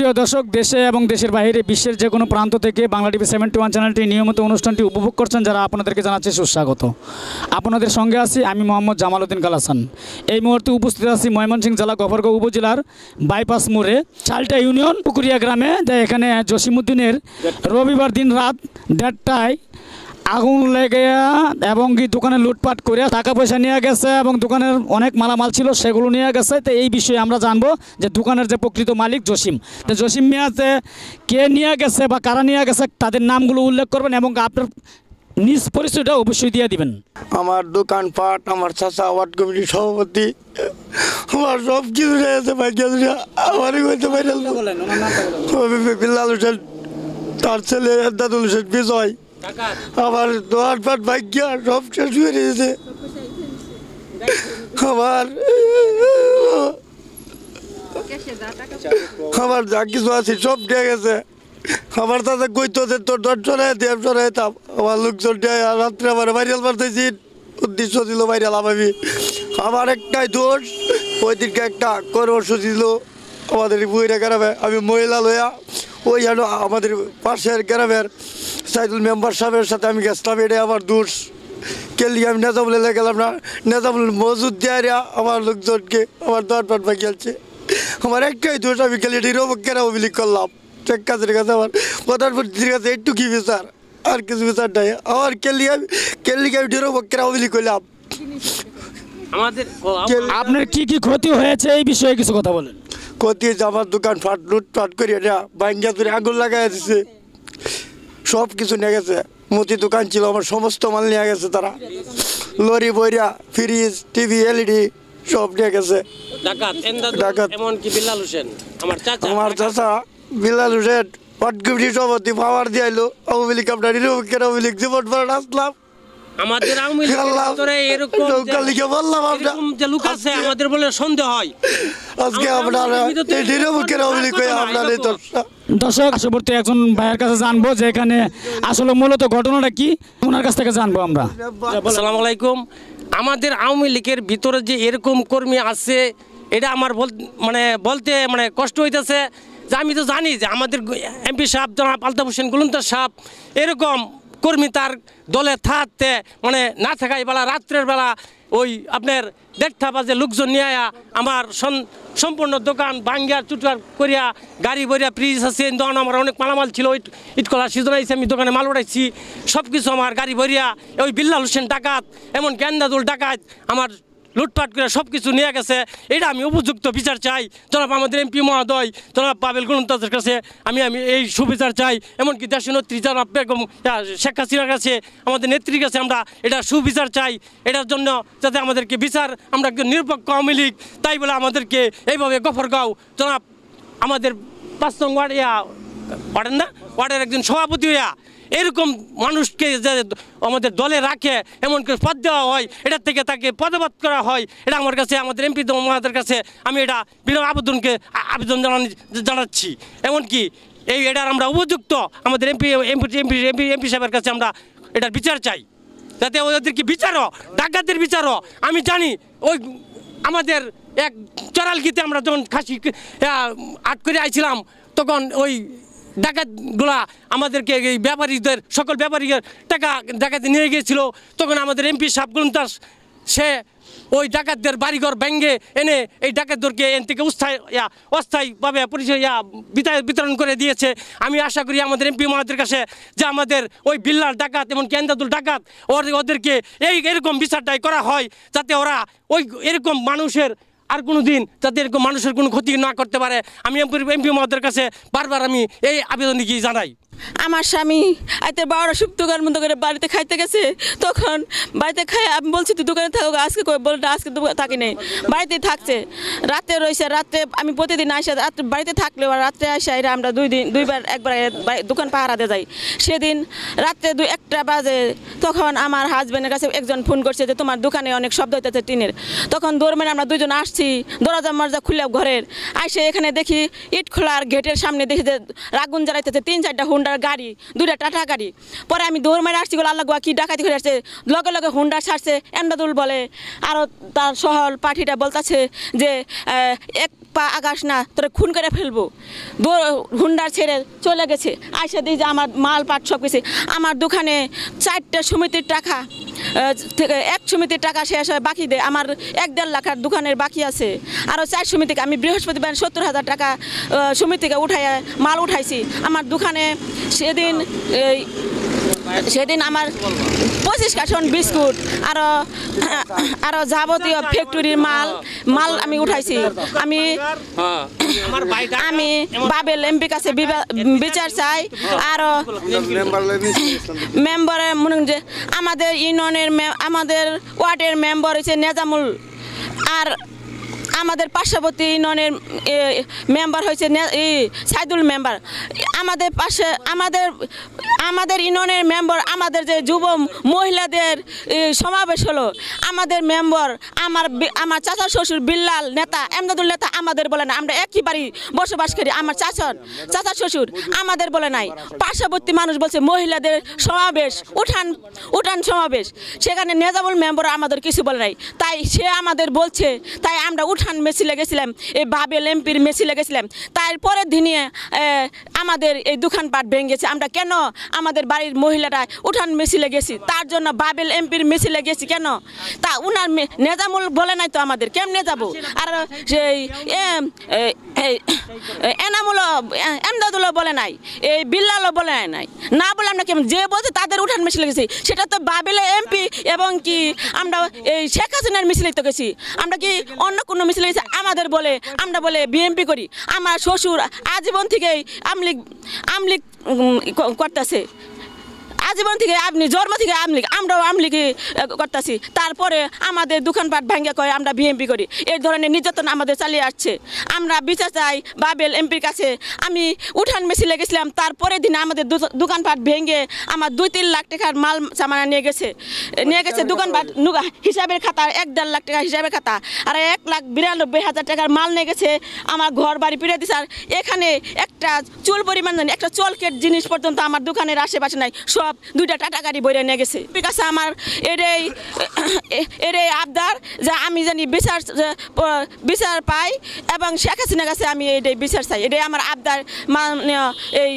প্রিয় দর্শক দেশে এবং দেশের বাইরে বিশ্বের যে কোনো প্রান্ত থেকে বাংলা টিভি সেভেন্টি ওয়ান চ্যানেলটি নিয়মিত অনুষ্ঠানটি উপভোগ করছেন যারা আপনাদেরকে জানাচ্ছে সুস্বাগত আপনাদের সঙ্গে আছি আমি মোহাম্মদ জামাল উদ্দিন কালাসান এই মুহূর্তে উপস্থিত আছি ময়মনসিংহ জেলা গফরগাঁও উপজেলার বাইপাস মোড়ে চালটা ইউনিয়ন পুকুরিয়া গ্রামে এখানে জসিমুদ্দিনের রবিবার দিন রাত দেড়টায় আগুন লেগে এবং কি দোকানে লুটপাট করে টাকা পয়সা নিয়ে গেছে এবং দোকানের অনেক মালামাল ছিল সেগুলো নিয়ে গেছে তো এই বিষয়ে আমরা জানবো যে দোকানের যে প্রকৃত মালিক জসিম তো জসিম মিয়াতে কে নিয়ে গেছে বা কারা নিয়ে গেছে তাদের নামগুলো উল্লেখ করবেন এবং আপনার নিজ পরিচয়টা অবশ্যই দিয়ে দিবেন আমার দোকানপাট আমার চাচা ওয়ার্ড কমিটির সভাপতি আমার সব কিছু তার ছেলে দাদুল হোসেন বিজয় আমার দোয়ার পাট ভাগ্য সব শেষ হয়ে আমার আমার যা কিছু আছে সব ঠিক গেছে আমার তাতে কইতো যে তোর দর আমার লোকজন রাত্রে আমার ভাইরাল মারতেছি উদ্দেশ্য ছিল ভাইরাল আমি আমার একটাই দোষ ওই দিনকে একটা কর্মসূচি দিল আমাদের বইরা গ্রামে আমি মহিলা লইয়া ওই যেন আমাদের পাশের গ্রামের সাইদুল মেম্বার সাহেবের সাথে আমি গেছিলাম এটাই আমার দোষ কেলি আমি নেজামুল এলাকা গেলাম না নেজামুল মজুদ দেয় আমার লোকজনকে আমার পাট বাকি আছে আমার একটাই দোষ আমি খালি এটির অবজ্ঞার অভিযোগ করলাম চেক কাজের কাছে আমার প্রধানমন্ত্রীর কাছে একটু কি বিচার আর কিছু বিচার নাই আমার কেলি আমি কেলি আমি ঢের অবজ্ঞার অভিযোগ করলাম আপনার কি কি ক্ষতি হয়েছে এই বিষয়ে কিছু কথা বলেন ক্ষতি হয়েছে আমার দোকান ফাট লুট করিয়ে না বাইঙ্গা ধরে আগুন লাগাই দিছে সব কিছু নিয়ে গেছে মুদি দোকান ছিল আমার সমস্ত মাল নিয়ে গেছে তারা লরি বইরা ফ্রিজ টিভি এলইডি সব নিয়ে গেছে আমার চাচা বিলাল হোসেন সভাপতি পাওয়ার দিয়ে আওয়ামী লীগ আপনার নিরপেক্ষের আওয়ামী লীগ জীবন আসলাম আমাদের আওয়ামী আমাদের বলে সন্দেহ হয় আজকে আপনারা নিরপেক্ষের আওয়ামী লীগ আপনার দর্শক আশাবর্তী একজন ভাইয়ের কাছে জানবো যে এখানে আসলে মূলত ঘটনাটা কি ওনার কাছ থেকে জানবো আমরা আসসালামু আলাইকুম আমাদের আওয়ামী লীগের ভিতরে যে এরকম কর্মী আছে এটা আমার মানে বলতে মানে কষ্ট হইতেছে যে আমি তো জানি যে আমাদের এমপি সাহেব জনাব আলতাফ হোসেন গুলন্তর সাহেব এরকম কর্মী তার দলে থাকতে মানে না থাকাই বেলা রাত্রের বেলা ওই আপনার দেখা বাজে লোকজন নিয়ে আয়া আমার সম্পূর্ণ দোকান বাঙ্গিয়া চুটার করিয়া গাড়ি বইয়া ফ্রিজ আছে দোকান আমার অনেক মালামাল ছিল ওই ইটকলা সিজন আইসি আমি দোকানে মাল উঠাইছি সব কিছু আমার গাড়ি বইয়া ওই বিল্লাল হোসেন ডাকাত এমন গ্যান্দাদুল ডাকাত আমার লুটপাট করে সব কিছু নিয়ে গেছে এটা আমি উপযুক্ত বিচার চাই জনাব আমাদের এমপি মহোদয় জনাব পাবেল গুণতাজের কাছে আমি আমি এই সুবিচার চাই এমনকি দেশের নেত্রী যারা বেগম শেখ হাসিনার কাছে আমাদের নেত্রীর কাছে আমরা এটা সুবিচার চাই এটার জন্য যাতে আমাদেরকে বিচার আমরা একজন নিরপেক্ষ আওয়ামী লীগ তাই বলে আমাদেরকে এইভাবে গফরগাঁও জনাব আমাদের পাঁচ নং ওয়ার্ড ইয়া ওয়ার্ডের না ওয়ার্ডের একজন সভাপতি ইয়া এরকম মানুষকে যে আমাদের দলে রাখে এমনকি পদ দেওয়া হয় এটার থেকে তাকে পদবাদ করা হয় এটা আমার কাছে আমাদের এমপি মহাদের কাছে আমি এটা বিনয় আবেদনকে আবেদন জানান জানাচ্ছি এমনকি এই এটার আমরা উপযুক্ত আমাদের MP MP MP MP MP সাহেবের কাছে আমরা এটার বিচার চাই যাতে ওদেরকে বিচারও ডাকাতদের বিচারও আমি জানি ওই আমাদের এক গীতে আমরা যখন খাসি আট করে আইছিলাম তখন ওই ডাকাতগুলা আমাদেরকে এই ব্যাপারীদের সকল ব্যাপারীদের টাকা ডাকাতি নিয়ে গিয়েছিল তখন আমাদের এমপি সাবগুন দাস সে ওই ডাকাতদের বাড়িঘর ভেঙ্গে এনে এই ডাকাতদেরকে এন থেকে উস্থায় অস্থায়ীভাবে পরিচয় ইয়া বিতরণ করে দিয়েছে আমি আশা করি আমাদের এমপি মহাদের কাছে যে আমাদের ওই বিল্লার ডাকাত এবং কেন্দ্রাদুল ডাকাত ওদেরকে এই এরকম বিচারটাই করা হয় যাতে ওরা ওই এরকম মানুষের আর কোনো দিন যাতে এরকম মানুষের কোনো ক্ষতি না করতে পারে আমি এমপি মহোদয়ের কাছে বারবার আমি এই আবেদন গিয়ে জানাই আমার স্বামী আইতে বারোটা সুপ্তকার মতো করে বাড়িতে খাইতে গেছে তখন বাড়িতে খাই আমি বলছি তুই দোকানে থাকো আজকে বলে আজকে থাকি নেই বাড়িতে থাকছে রাতে রয়েছে রাতে আমি প্রতিদিন আসে রাত্রে বাড়িতে থাকলেও রাত্রে আসে এরা আমরা দুই দিন দুইবার একবার দোকান পাহারা যাই সেদিন রাত্রে দুই একটা বাজে তখন আমার হাজব্যান্ডের কাছে একজন ফোন করছে যে তোমার দোকানে অনেক শব্দ হইতেছে টিনের তখন দৌড়মেন আমরা দুজন আসছি দরজা মরজা খুললাম ঘরের আসে এখানে দেখি ইট খোলার গেটের সামনে দেখি যে রাগুন জ্বালাইতেছে তিন চারটা হুন্ডার গাড়ি দুইটা টাটা গাড়ি পরে আমি দৌড় মেরে আসছি আল্লাহ গুয়া কি ডাকাতি করে আসছে লগে লগে হুন্ডা ছাড়ছে এমদাদুল বলে আরও তার সহল পাঠিটা বলতেছে যে এক পা আগাস না তোরা খুন করে ফেলবো হুন্ডার ছেড়ে চলে গেছে আইসা দিয়ে যে আমার মাল পাট সব কিছু আমার দোকানে চারটা সমিতির টাকা থেকে এক সমিতির টাকা শেষ হয় বাকি দেয় আমার এক দেড় লাখ দোকানের বাকি আছে আরও চার সমিতিকে আমি বৃহস্পতিবার সত্তর হাজার টাকা সমিতিকে উঠাই মাল উঠাইছি আমার দোকানে সেদিন সেদিন আমার পঁচিশ কার্টন বিস্কুট আরও আরও যাবতীয় ফ্যাক্টরির মাল মাল আমি উঠাইছি আমি আমি বাবেল এমপি কাছে বিচার চাই আরও মেম্বারে মনে যে আমাদের ইউনিয়নের আমাদের ওয়ার্ডের মেম্বার হচ্ছে নেজামুল আর আমাদের পার্শ্ববর্তী ইউনিয়নের মেম্বার হয়েছে সাইদুল মেম্বার আমাদের পাশে আমাদের আমাদের ইউনিয়নের মেম্বার আমাদের যে যুব মহিলাদের সমাবেশ হলো আমাদের মেম্বার আমার আমার চাচা শ্বশুর বিল্লাল নেতা এমদাদুল নেতা আমাদের বলে না আমরা একই বাড়ি বসবাস করি আমার চাচন চাচা শ্বশুর আমাদের বলে নাই পার্শ্ববর্তী মানুষ বলছে মহিলাদের সমাবেশ উঠান উঠান সমাবেশ সেখানে নেজামুল মেম্বার আমাদের কিছু বলে নাই তাই সে আমাদের বলছে তাই আমরা উঠান খান মেসি লেগেছিলাম এই বাবেল এমপির মেসি লেগেছিলাম তারপরে দিনে আমাদের এই দোকানপাট ভেঙেছে আমরা কেন আমাদের বাড়ির মহিলারা উঠান মেসি লেগেছি তার জন্য বাবেল এমপির মেসি লেগেছি কেন তা উনার নেজামুল বলে নাই তো আমাদের কেমনে যাব আর সেই এই এনামুলো এমদাদুলো বলে নাই এই বিল্লালও বলে নাই না বলে আমরা কেমন যে বলছে তাদের উঠান মিছিল গেছি সেটা তো বাবিলে এমপি এবং কি আমরা এই শেখ হাসিনার মিছিলে তো গেছি আমরা কি অন্য কোনো মিছিলে গেছি আমাদের বলে আমরা বলে বিএমপি করি আমার শ্বশুর আজীবন থেকেই আমলিগ আমলিগ করতেছে আজীবন থেকে আপনি জন্ম থেকে আমলিগ আমরাও আমলিগি করতেছি তারপরে আমাদের দোকানপাট ভাঙ্গে করে আমরা বিএমপি করি এই ধরনের নির্যাতন আমাদের চালিয়ে আসছে আমরা বিচার চাই বাবেল এমপির কাছে আমি উঠান মিছিলে গেছিলাম তারপরে দিন আমাদের দোকানপাট ভেঙে আমার দুই তিন লাখ টাকার মাল সামানা নিয়ে গেছে নিয়ে গেছে দোকানপাট হিসাবের খাতা এক দেড় লাখ টাকা হিসাবের খাতা আর এক লাখ বিরানব্বই হাজার টাকার মাল নিয়ে গেছে আমার ঘর বাড়ি ফিরে দিছে আর এখানে একটা চুল পরিমাণ একটা চলকের জিনিস পর্যন্ত আমার দোকানের আশেপাশে নাই সব দুইটা টাটা গাড়ি বইরে নিয়ে গেছে কাছে আমার এটাই এটাই আবদার যে আমি জানি বিচার বিচার পাই এবং শেখ হাসিনার কাছে আমি এটাই বিচার চাই এটাই আমার আবদার মাননীয় এই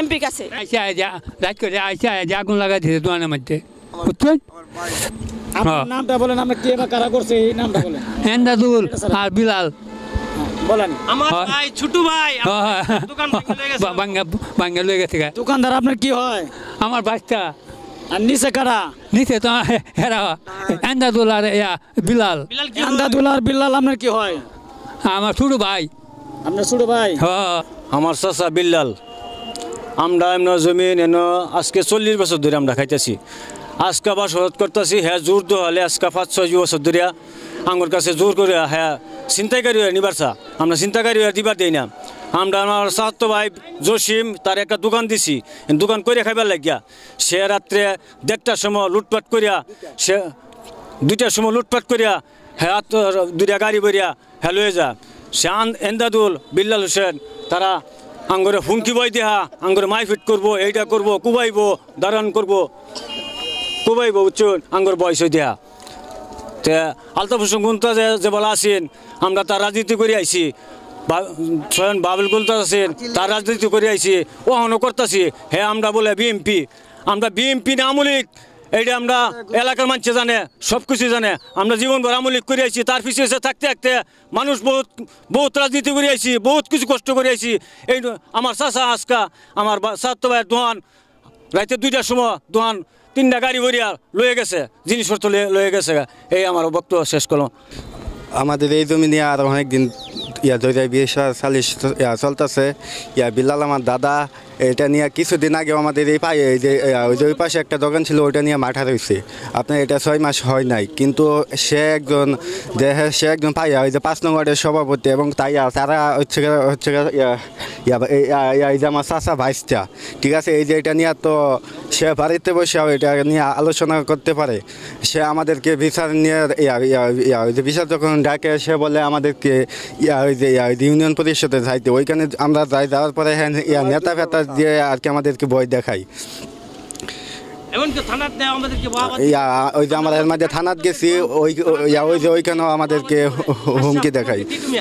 এমপি কাছে আগুন লাগাই দিতে দোকানের মধ্যে বুঝছেন আপনার হ্যাঁ। নামটা বলেন আমরা কে বা কারা করছে এই নামটা বলেন আর বিলাল হ্যাঁ, বলেন আমার ভাই ছোট ভাই হ্যাঁ, দোকানদার আপনার কি হয় আমার বাচ্চা আর নিচে কারা নিচে তো হেরা আন্দাদুলার ইয়া বিলাল আন্দাদুলার বিলাল আপনার কি হয় আমার ছোট ভাই আপনার ছোট ভাই হ্যাঁ আমার চাচা বিল্লাল আমরা এমন জমিন এন আজকে চল্লিশ বছর ধরে আমরা খাইতেছি আজকে আবার শরৎ করতেছি হ্যাঁ জোর তো হলে আজকে পাঁচ ছয় বছর ধরে আঙুর কাছে জোর করে হ্যাঁ চিন্তাকারী নিবারসা আমরা চিন্তাকারী দিবার দিই না আমরা আমার সাহাত্য ভাই জসিম তার একটা দোকান দিছি দোকান করিয়া খাইবার লাগিয়া সে রাত্রে দেড়টার সময় লুটপাট করিয়া সে দুইটার সময় লুটপাট করিয়া হ্যাঁ দুইটা গাড়ি বইয়া হ্যাঁ লয়ে যা সে আন এন্দাদুল বিল্লাল হোসেন তারা আঙ্গরে হুমকি বই দেহা আঙ্গরে ফিট করবো এইটা করবো কুবাইব দারণ করবো কুবাইব উচ্চ আঙ্গর বয়স দেহা তে আলতাফ হোসেন গুন্তা যে বলা আসেন আমরা তার রাজনীতি করে আইসি স্বয়ং বাবুল গুলতা আছেন তার রাজনীতি করে আইছি হন করতেছি হ্যাঁ আমরা বলে বিএমপি আমরা বিএমপি না আমলিক এইটা আমরা এলাকার মানুষ জানে সব কিছু জানে আমরা জীবনভর আমলিক করে আইছি তার পিছিয়ে এসে থাকতে থাকতে মানুষ বহুত বহুত রাজনীতি করে আইছি বহুত কিছু কষ্ট করে আইছি এই আমার চাষা আজকা আমার সাত ভাইয়ের দোহান রাইতে দুইটার সময় দোহান তিনটা গাড়ি ভরিয়া লয়ে গেছে জিনিসপত্র লয়ে গেছে এই আমার বক্তব্য শেষ করলাম আমাদের এই জমি নিয়ে আর অনেকদিন ইয়া দৈরা বিয়ে সালিশ ইয়া চলতেছে ইয়া বিলাল আমার দাদা এটা নিয়ে কিছুদিন আগেও আমাদের এই পায়ে যে ওই যে ওই পাশে একটা দোকান ছিল ওইটা নিয়ে মাঠা রয়েছে আপনার এটা ছয় মাস হয় নাই কিন্তু সে একজন যে সে একজন পাই ওই যে পাঁচ নম্বরের সভাপতি এবং তাই তারা হচ্ছে হচ্ছে এই যে আমার চাষা ভাইসটা ঠিক আছে এই যে এটা নিয়ে তো সে বাড়িতে বসে এটা নিয়ে আলোচনা করতে পারে সে আমাদেরকে বিচার নিয়ে ওই যে বিচার যখন ডাকে সে বলে আমাদেরকে ইয়া ওই যে ইয়া ওই যে ইউনিয়ন পরিষদে যাইতে ওইখানে আমরা যাই যাওয়ার পরে হ্যাঁ ইয়া নেতা ফেতা দিয়ে আর কি আমাদেরকে ভয় দেখাই ওই যে আমরা এর মধ্যে থানাত গেছি ওই যে ওইখানে আমাদেরকে হুমকি দেখাই আচ্ছা,